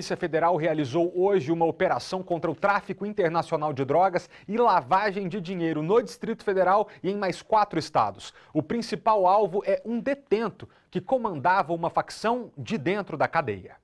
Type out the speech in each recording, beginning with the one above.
A Polícia Federal realizou hoje uma operação contra o tráfico internacional de drogas e lavagem de dinheiro no Distrito Federal e em mais quatro estados. O principal alvo é um detento que comandava uma facção de dentro da cadeia.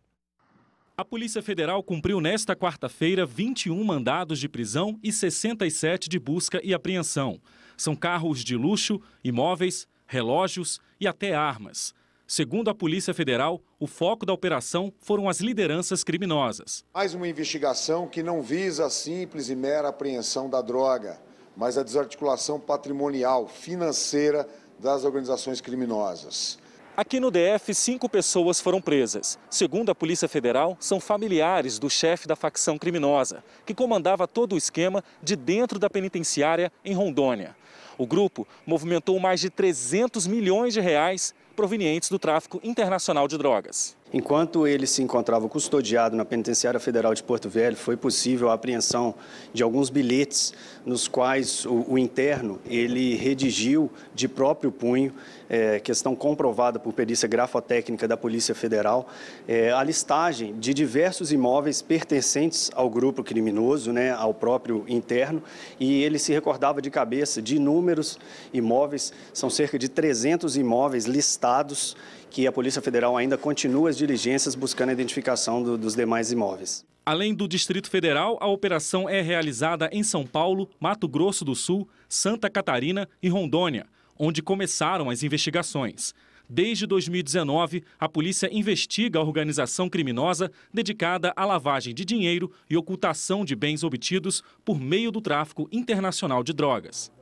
A Polícia Federal cumpriu nesta quarta-feira 21 mandados de prisão e 67 de busca e apreensão. São carros de luxo, imóveis, relógios e até armas. Segundo a Polícia Federal, o foco da operação foram as lideranças criminosas. Mais uma investigação que não visa a simples e mera apreensão da droga, mas a desarticulação patrimonial, financeira das organizações criminosas. Aqui no DF, cinco pessoas foram presas. Segundo a Polícia Federal, são familiares do chefe da facção criminosa, que comandava todo o esquema de dentro da penitenciária em Rondônia. O grupo movimentou mais de 300 milhões de reais provenientes do tráfico internacional de drogas. Enquanto ele se encontrava custodiado na Penitenciária Federal de Porto Velho, foi possível a apreensão de alguns bilhetes nos quais o, o interno ele redigiu de próprio punho, é, questão comprovada por perícia grafotécnica da Polícia Federal, é, a listagem de diversos imóveis pertencentes ao grupo criminoso, né, ao próprio interno, e ele se recordava de cabeça de inúmeros imóveis, são cerca de 300 imóveis listados que a Polícia Federal ainda continua de diligências buscando a identificação do, dos demais imóveis. Além do Distrito Federal, a operação é realizada em São Paulo, Mato Grosso do Sul, Santa Catarina e Rondônia, onde começaram as investigações. Desde 2019, a polícia investiga a organização criminosa dedicada à lavagem de dinheiro e ocultação de bens obtidos por meio do tráfico internacional de drogas.